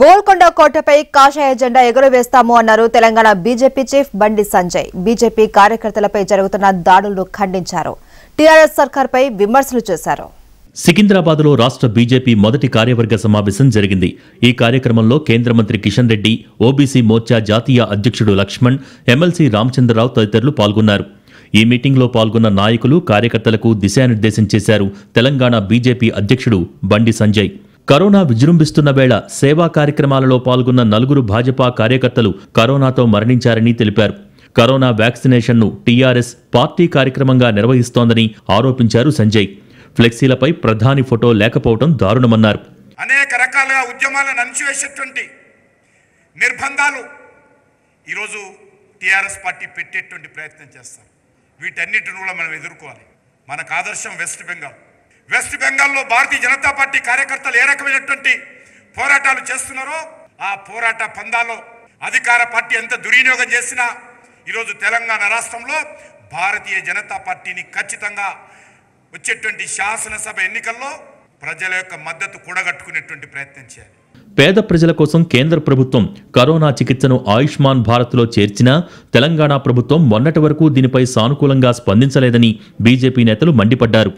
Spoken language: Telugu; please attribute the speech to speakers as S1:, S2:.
S1: గోల్కొండ కోటపై కాషాయ జెండా ఎగురవేస్తాము అన్నారు తెలంగాణ బీజేపీ చీఫ్ బండి సంజయ్ బీజేపీ కార్యకర్తలపై జరుగుతున్న దాడులను ఖండించారు టీఆర్ఎస్ సర్కార్పై విమర్శలు చేశారు
S2: సికింద్రాబాద్లో రాష్ట్ర బీజేపీ మొదటి కార్యవర్గ సమావేశం జరిగింది ఈ కార్యక్రమంలో కేంద్ర మంత్రి కిషన్ రెడ్డి ఓబీసీ మోర్చా జాతీయ అధ్యక్షుడు లక్ష్మణ్ ఎమ్మెల్సీ రామచంద్రరావు తదితరులు పాల్గొన్నారు ఈ మీటింగ్లో పాల్గొన్న నాయకులు కార్యకర్తలకు దిశానిర్దేశం చేశారు తెలంగాణ బీజేపీ అధ్యక్షుడు బండి సంజయ్ కరోనా విజృంభిస్తున్న వేళ సేవా కార్యక్రమాలలో పాల్గొన్న నలుగురు భాజపా కార్యకర్తలు కరోనాతో మరణించారని తెలిపారు కరోనా వ్యాక్సినేషన్ను టీఆర్ఎస్ పార్టీ కార్యక్రమంగా నిర్వహిస్తోందని ఆరోపించారు సంజయ్ ఫ్లెక్సీలపై ప్రధాని ఫోటో లేకపోవడం దారుణమన్నారు అనేక
S3: రకాలుగా ఉద్యమాలను నిర్బంధాలు ఈరోజు టీఆర్ఎస్ పార్టీ పెట్టేటువంటి ప్రయత్నం చేస్తారు వీటన్నిటిని కూడా మనం ఎదుర్కోవాలి మనకు ఆదర్శం వెస్ట్ బెంగాల్ వెస్ట్ బెంగాల్లో భారతీయ జనతా పార్టీ కార్యకర్తలు ఏ రకమైనటువంటి పోరాటాలు చేస్తున్నారో ఆ పోరాట పందాలో అధికార పార్టీ ఎంత దుర్వినియోగం చేసినా ఈరోజు తెలంగాణ రాష్ట్రంలో భారతీయ జనతా పార్టీని ఖచ్చితంగా వచ్చేటువంటి శాసనసభ ఎన్నికల్లో ప్రజల యొక్క మద్దతు కూడగట్టుకునేటువంటి ప్రయత్నం చేయాలి
S2: పేద ప్రజల కోసం కేంద్ర ప్రభుత్వం కరోనా చికిత్సను ఆయుష్మాన్ భారత్లో చేర్చినా తెలంగాణ ప్రభుత్వం మొన్నటి వరకు దీనిపై సానుకూలంగా స్పందించలేదని బీజేపీ నేతలు మండిపడ్డారు